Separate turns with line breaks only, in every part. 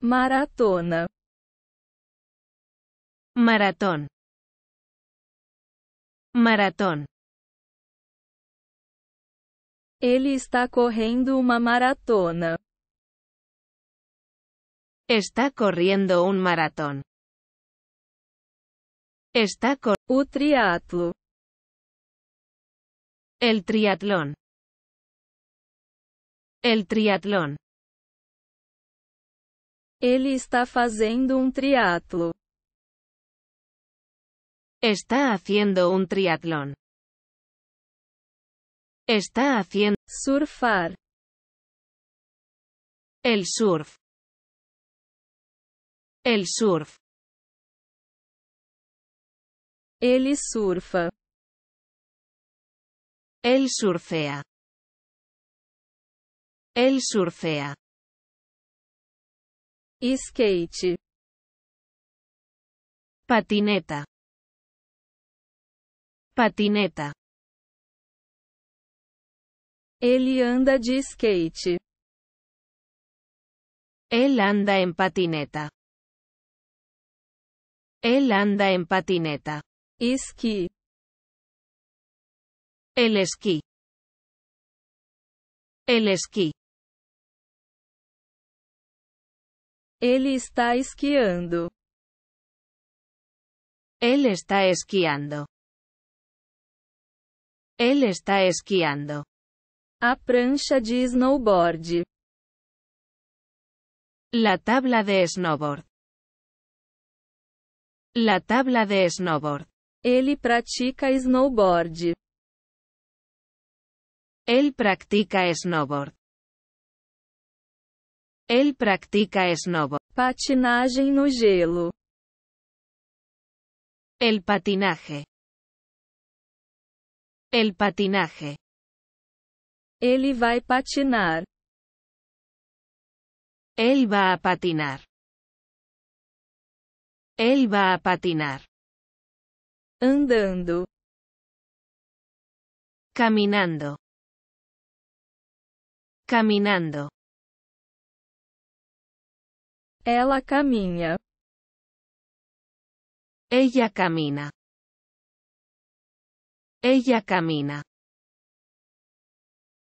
Maratona. Maratón. Maratón. Él está corriendo una maratona. Está corriendo un maratón. Está corriendo un triatlón El triatlón. El triatlón. Él está haciendo un um triatlo. Está haciendo un triatlón. Está haciendo surfar. El surf. El surf. Él surfa. Él surfea. Él surfea. skate, patineta, patineta. Ele anda de skate. ele anda em patineta. ele anda em patineta. Esqui. ele esqui ele esqui Ele está esquiando. Ele está esquiando. Ele está esquiando. A prancha de snowboard. La tabla de snowboard. La tabla de snowboard. Ele pratica snowboard. Ele pratica snowboard. Él practica Patinaje Patinagem no gelo. El patinaje. El patinaje. va a patinar. Él va a patinar. Él va a patinar. Andando. Caminando. Caminando. Ela caminha. Ella camina. Ella camina.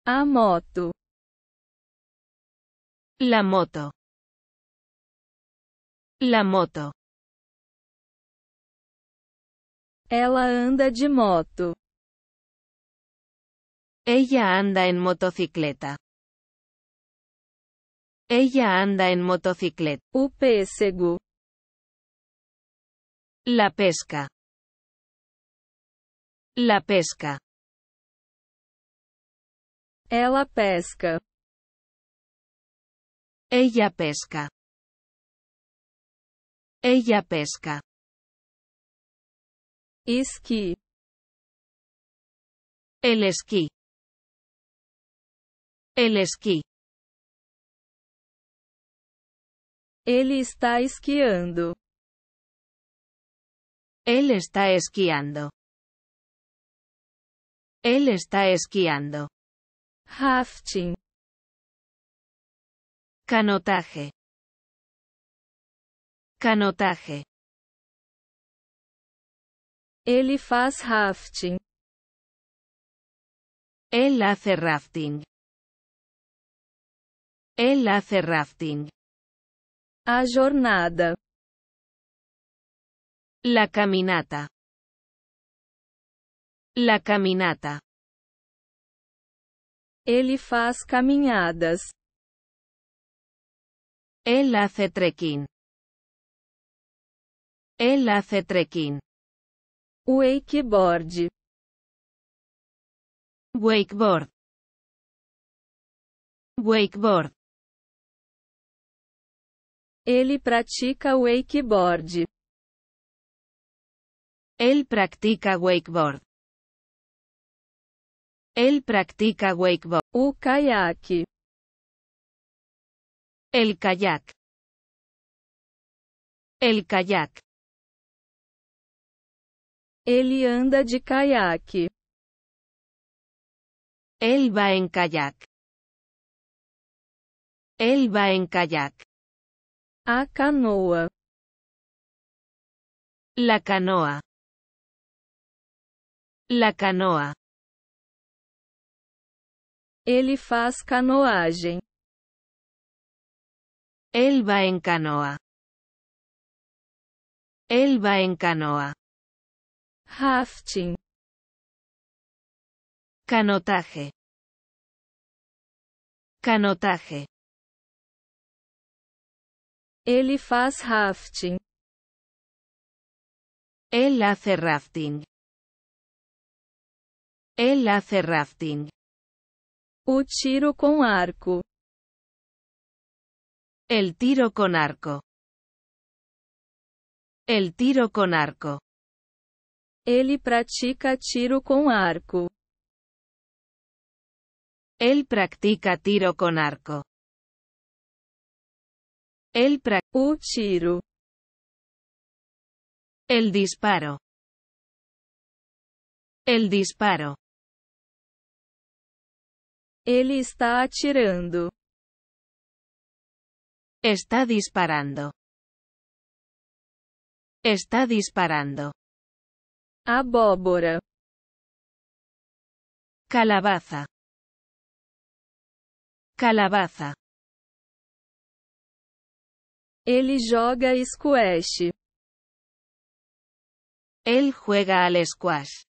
A moto. La moto. La moto. Ela anda de moto. Ella anda en motocicleta. Ella anda en motocicleta. UPSG. La pesca. La pesca. Ella pesca. Ella pesca. Ella pesca. Esquí. El esquí. El esquí. Él está esquiando. Él está esquiando. Él está esquiando. Rafting. Canotaje. Canotaje. Ele faz rafting. Él hace rafting. Él hace rafting. A jornada. La caminata. La caminata. Ele faz caminhadas. Ele hace trekking. Ele hace trekking. Wakeboard. Wakeboard. Wakeboard. Ele pratica wakeboard. Ele pratica wakeboard. Ele pratica wakeboard. O caiaque. El kayak. El kayak. Ele anda de caiaque. Ele va em kayak. Ele va em kayak. A canoa. La canoa. La canoa. Ele faz canoagem. Él va en canoa. Él va en canoa. Rafting. Canotaje. Canotaje. Ele faz rafting. Él hace rafting. Él hace rafting. O tiro con arco. El tiro con arco. El tiro con arco. Él practica tiro con arco. Él practica tiro con arco. El pra El disparo. El disparo. Él está atirando. Está disparando. Está disparando. Abóbora. Calabaza. Calabaza. Ele joga squash. Ele juega al squash.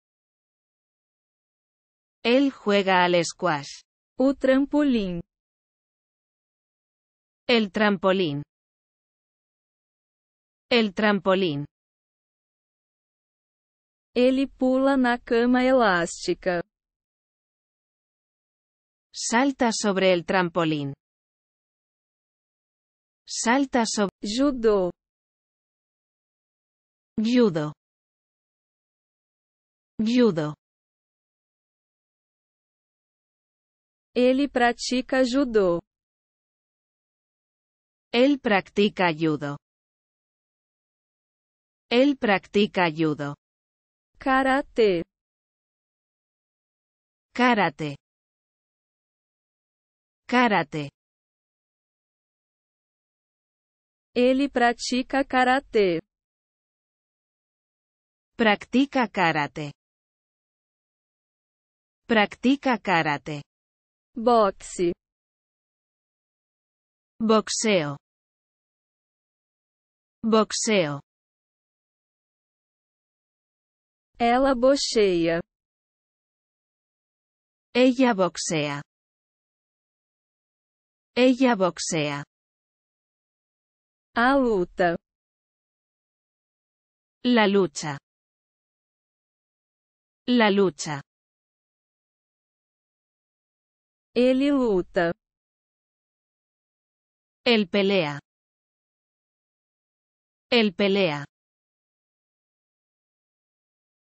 Ele juega al squash. O trampolim. El trampolín. El trampolín. Ele pula na cama elástica. Salta sobre el trampolín. Salta sobre. Judo. Judo. Judo. Él practica judo. Él practica judo. Él practica judo. Karate. Karate. Karate. Ele pratica karatê. Practica karate. Practica karate. Boxe. Boxeo. Boxeo. Ela bocheia. Ella boxea. Ella boxea. La lucha. La lucha. el luta. El pelea. El pelea.